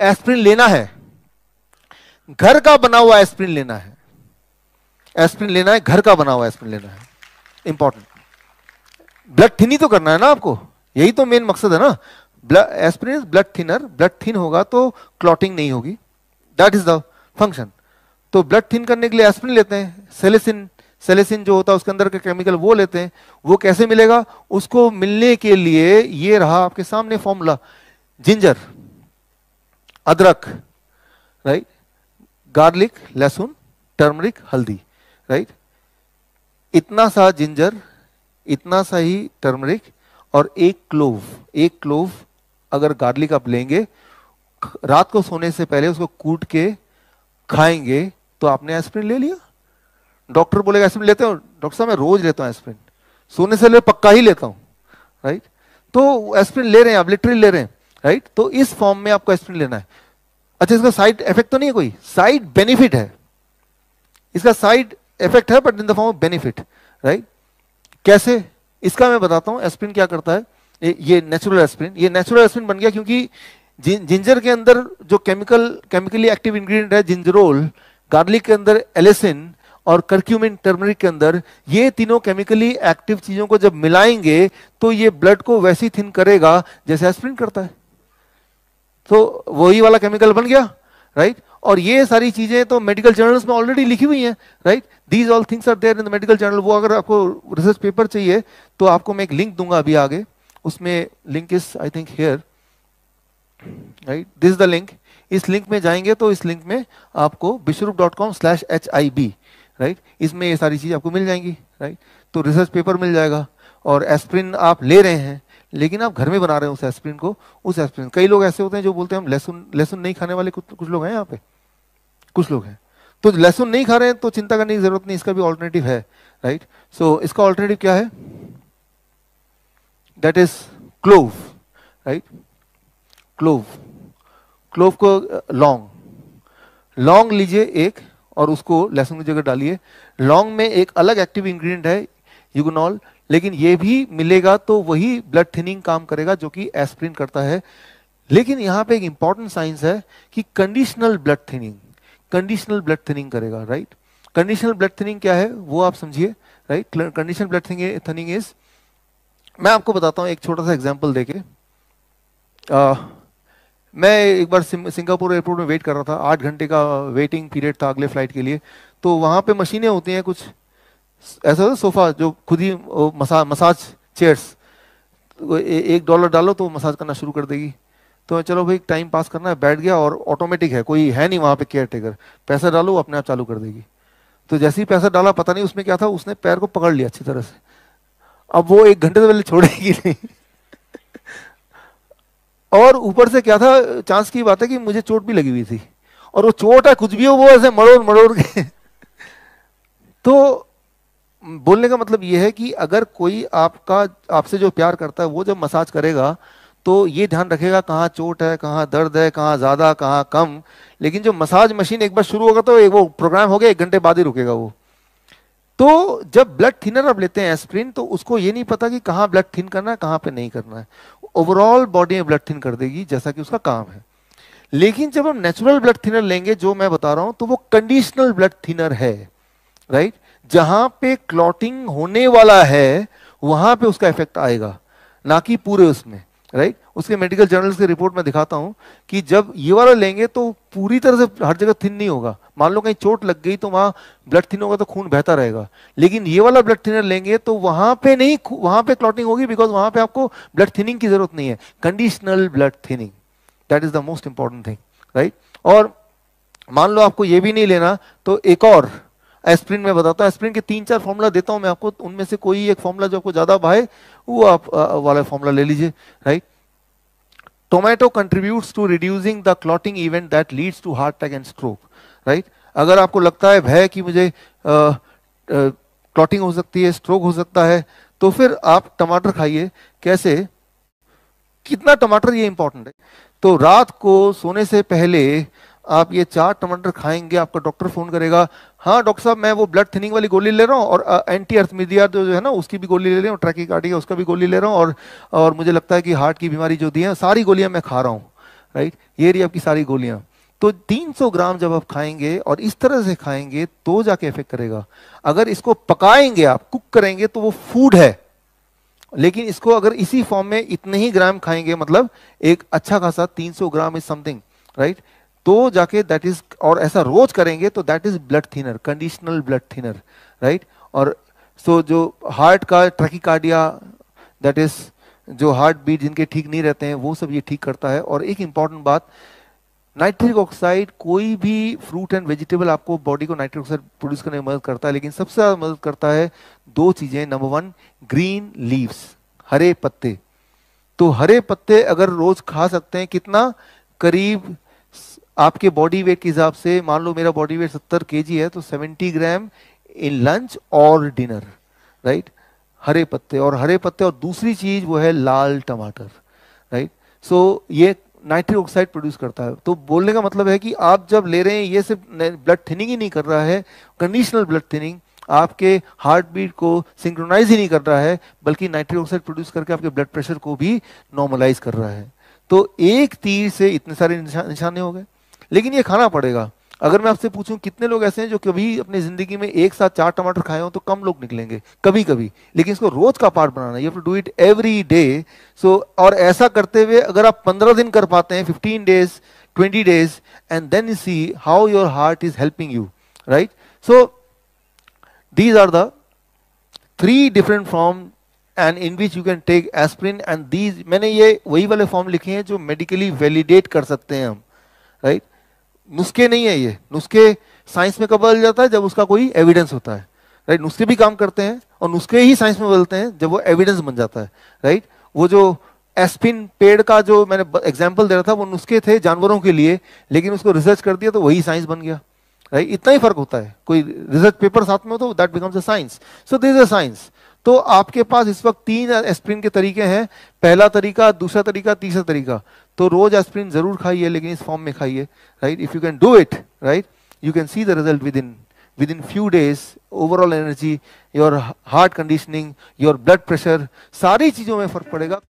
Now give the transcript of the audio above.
Aspirin लेना है घर का बना हुआ एस्प्रिन लेना है एस्प्रिन लेना है घर का बना हुआ एस्प्रिन लेना है इंपॉर्टेंट ब्लड थिन ही तो करना है ना आपको यही तो मेन मकसद है ना aspirin blood thinner blood thin होगा तो क्लॉटिंग नहीं होगी दैट इज द फंक्शन तो ब्लड थिन करने के लिए एस्प्रिन लेते हैं सेलेसिन सेलेसिन जो होता है उसके अंदर का केमिकल वो लेते हैं वो कैसे मिलेगा उसको मिलने के लिए ये रहा आपके सामने फॉर्मूला जिंजर अदरक राइट गार्लिक लहसुन टर्मरिक हल्दी राइट इतना सा जिंजर इतना सा ही टर्मरिक और एक क्लोव एक क्लोव अगर गार्लिक आप लेंगे रात को सोने से पहले उसको कूट के खाएंगे तो आपने एस्प्रिन ले लिया डॉक्टर बोलेगा एस्प्रिन लेते हो डॉक्टर साहब मैं रोज लेता हूँ एस्प्रिन सोने से ले पक्का ही लेता हूँ राइट तो एस्प्रिन ले रहे हैं आप लिटरली ले रहे हैं राइट तो इस फॉर्म में आपको एस्पिरिन लेना है अच्छा इसका साइड इफेक्ट तो नहीं है कोई साइड बेनिफिट है इसका साइड इफेक्ट है but in the form of benefit right कैसे इसका मैं बताता हूं एस्पिरिन क्या करता है ये, नेचुरल एस्पिरिन ये नेचुरल एस्पिरिन बन गया क्योंकि जिंजर के अंदर जो केमिकल केमिकली एक्टिव इंग्रेडिएंट है जिंजरोल गार्लिक के अंदर एलेसिन और कर्क्यूमिन टर्मरिक के अंदर ये तीनों केमिकली एक्टिव चीजों को जब मिलाएंगे तो ये ब्लड को वैसी थिन करेगा जैसे एस्पिरिन करता है तो वही वाला केमिकल बन गया राइट और ये सारी चीजें तो मेडिकल जर्नल्स में ऑलरेडी लिखी हुई हैं right these all things are there in the medical journal वो अगर आपको रिसर्च पेपर चाहिए तो आपको मैं एक लिंक दूंगा अभी आगे उसमें link is I think here right this the link इस लिंक में जाएंगे तो इस लिंक में आपको Biswaroop dot com slash H I B right इसमें ये सारी चीज़ आपको मिल जाएंगी राइट right? तो रिसर्च पेपर मिल जाएगा और एस्प्रिन आप ले रहे हैं लेकिन आप घर में बना रहे हो उस एस्प्रिन को उस एस्प्रिन कई लोग ऐसे होते हैं जो बोलते हैं हम लहसुन लहसुन नहीं खाने वाले कुछ कुछ लोग हैं यहाँ पे कुछ लोग हैं तो लहसुन नहीं खा रहे हैं तो चिंता करने की जरूरत नहीं इसका भी ऑल्टरनेटिव है राइट सो so, इसका ऑल्टरनेटिव क्या है that is clove right clove clove को लौंग uh, लौंग लीजिए एक और उसको लहसुन की जगह डालिए लौंग में एक अलग एक्टिव इंग्रेडिएंट है यूगनॉल लेकिन ये भी मिलेगा तो वही ब्लड थिनिंग काम करेगा जो कि एस्प्रिन करता है लेकिन यहाँ पे एक इंपॉर्टेंट साइंस है कि conditional blood thinning conditional blood thinning करेगा राइट कंडीशनल ब्लड थिनिंग क्या है वो आप समझिए right conditional blood thinning is मैं आपको बताता हूं एक छोटा सा एग्जाम्पल देके आ, मैं एक बार सिंगापुर एयरपोर्ट में वेट कर रहा था आठ घंटे का वेटिंग पीरियड था अगले फ्लाइट के लिए तो वहां पे मशीनें होती हैं कुछ ऐसा होता सोफ़ा जो खुद ही मसा, मसाज चेयर्स तो ए, एक डॉलर डालो तो मसाज करना शुरू कर देगी तो चलो भाई टाइम पास करना है बैठ गया और ऑटोमेटिक है कोई है नहीं वहाँ पे केयर टेकर पैसा डालो अपने आप चालू कर देगी तो जैसे ही पैसा डाला पता नहीं उसमें क्या था उसने पैर को पकड़ लिया अच्छी तरह से अब वो एक घंटे से तो पहले छोड़ेगी नहीं और ऊपर से क्या था चांस की बात है कि मुझे चोट भी लगी हुई थी और वो चोट है कुछ भी हो वो ऐसे मड़ोड़ मड़ोड़ के तो बोलने का मतलब यह है कि अगर कोई आपका आपसे जो प्यार करता है वो जब मसाज करेगा तो ये ध्यान रखेगा कहाँ चोट है कहाँ दर्द है कहाँ ज़्यादा कहाँ कम लेकिन जो मसाज मशीन एक बार शुरू होगा तो एक वो प्रोग्राम हो गया एक घंटे बाद ही रुकेगा वो तो जब ब्लड थिनर आप लेते हैं एस्प्रिन तो उसको ये नहीं पता कि कहाँ ब्लड थिन करना है कहाँ पे नहीं करना है ओवरऑल बॉडी में ब्लड थिन कर देगी जैसा कि उसका काम है लेकिन जब हम नेचुरल ब्लड थिनर लेंगे जो मैं बता रहा हूं तो वो कंडीशनल ब्लड थिनर है राइट जहां पे क्लॉटिंग होने वाला है वहां पे उसका इफेक्ट आएगा ना कि पूरे उसमें राइट उसके मेडिकल जर्नल की रिपोर्ट में दिखाता हूं कि जब ये वाला लेंगे तो पूरी तरह से हर जगह थिन नहीं होगा मान लो कहीं चोट लग गई तो वहां ब्लड थिन होगा तो खून बहता रहेगा लेकिन ये वाला ब्लड थिनर लेंगे तो वहां पे नहीं वहां पे क्लॉटिंग होगी बिकॉज वहां पे आपको ब्लड थिनिंग की जरूरत नहीं है conditional blood thinning that is the most important thing right और मान लो आपको ये भी नहीं लेना तो एक और एस्प्रिन में बताता हूँ एस्प्रिन के तीन चार फॉर्मूला देता हूँ मैं आपको उनमें से कोई एक फॉर्मूला जो आपको ज़्यादा भाई वो आप वाला फॉर्मूला ले लीजिए right tomato contributes to reducing the clotting event that leads to heart attack and stroke right अगर आपको लगता है भय कि मुझे क्लॉटिंग हो सकती है स्ट्रोक हो सकता है तो फिर आप टमाटर खाइए कैसे कितना टमाटर ये इंपॉर्टेंट है तो रात को सोने से पहले आप ये चार टमाटर खाएंगे आपका डॉक्टर फोन करेगा हाँ डॉक्टर साहब मैं वो ब्लड थिनिंग वाली गोली ले रहा हूँ और आ, एंटी अर्थमीडिया जो है ना उसकी भी गोली ले रही हूँ ट्रैकी कार्डी उसका भी गोली ले रहा हूँ और और मुझे लगता है कि हार्ट की बीमारी जो दी है सारी गोलियां मैं खा रहा हूँ राइट ये रही आपकी सारी गोलियां तो 300 ग्राम जब आप खाएंगे और इस तरह से खाएंगे तो जाके इफेक्ट करेगा अगर इसको पकाएंगे आप कुक करेंगे तो वो फूड है लेकिन इसको अगर इसी फॉर्म में इतने ही ग्राम खाएंगे मतलब एक अच्छा खासा 300 ग्राम इज समथिंग राइट तो जाके दैट इज और ऐसा रोज करेंगे तो that is blood thinner conditional blood thinner right और सो so, जो हार्ट का ट्रकिकार्डिया दैट इज जो हार्ट बीट जिनके ठीक नहीं रहते हैं वो सब ये ठीक करता है और एक इंपॉर्टेंट बात नाइट्रिक ऑक्साइड कोई भी फ्रूट एंड वेजिटेबल आपको बॉडी को नाइट्रिक ऑक्साइड प्रोड्यूस करने में मदद करता है लेकिन सबसे ज़्यादा मदद करता है दो चीज़ें नंबर वन ग्रीन लीव्स हरे पत्ते तो हरे पत्ते अगर रोज खा सकते हैं कितना करीब आपके बॉडी वेट के हिसाब से मान लो मेरा बॉडी वेट सत्तर के है तो सेवेंटी ग्राम इन लंच और डिनर राइट हरे पत्ते और हरे पत्ते और दूसरी चीज वो है लाल टमाटर राइट सो ये नाइट्रिक ऑक्साइड प्रोड्यूस करता है तो बोलने का मतलब है कि आप जब ले रहे हैं ये सिर्फ ब्लड थिनिंग ही नहीं कर रहा है कंडीशनल ब्लड थिनिंग आपके हार्ट बीट को सिंक्रोनाइज ही नहीं कर रहा है बल्कि नाइट्रिक ऑक्साइड प्रोड्यूस करके आपके ब्लड प्रेशर को भी नॉर्मलाइज कर रहा है तो एक तीर से इतने सारे निशाने हो गए लेकिन ये खाना पड़ेगा अगर मैं आपसे पूछूं कितने लोग ऐसे हैं जो कभी अपनी जिंदगी में एक साथ चार टमाटर खाए हो तो कम लोग निकलेंगे कभी कभी लेकिन इसको रोज का पार्ट बनाना you do it every day so और ऐसा करते हुए अगर आप पंद्रह दिन कर पाते हैं fifteen days twenty days and then see how your heart is helping you right so these are the three different from and in which you can take aspirin and these मैंने ये वही वाले फॉर्म लिखे हैं जो medically validate कर सकते हैं हम राइट right? नुस्खे नहीं है ये नुस्खे साइंस में कब बदल जाता है जब उसका कोई एविडेंस होता है राइट right? नुस्खे भी काम करते हैं और नुस्खे ही साइंस में बदलते हैं जब वो एविडेंस बन जाता है राइट right? वो जो एस्पिन पेड़ का जो मैंने एग्जाम्पल दे रहा था वो नुस्खे थे जानवरों के लिए लेकिन उसको रिसर्च कर दिया तो वही साइंस बन गया राइट right? इतना ही फर्क होता है कोई रिसर्च पेपर साथ में हो तो that becomes a science so this a science तो आपके पास इस वक्त तीन एस्प्रिन के तरीके हैं पहला तरीका दूसरा तरीका तीसरा तरीका तो रोज एस्प्रिन जरूर खाइए लेकिन इस फॉर्म में खाइए right if you can do it right you can see the result within within few days overall energy your heart conditioning your blood pressure सारी चीज़ों में फर्क पड़ेगा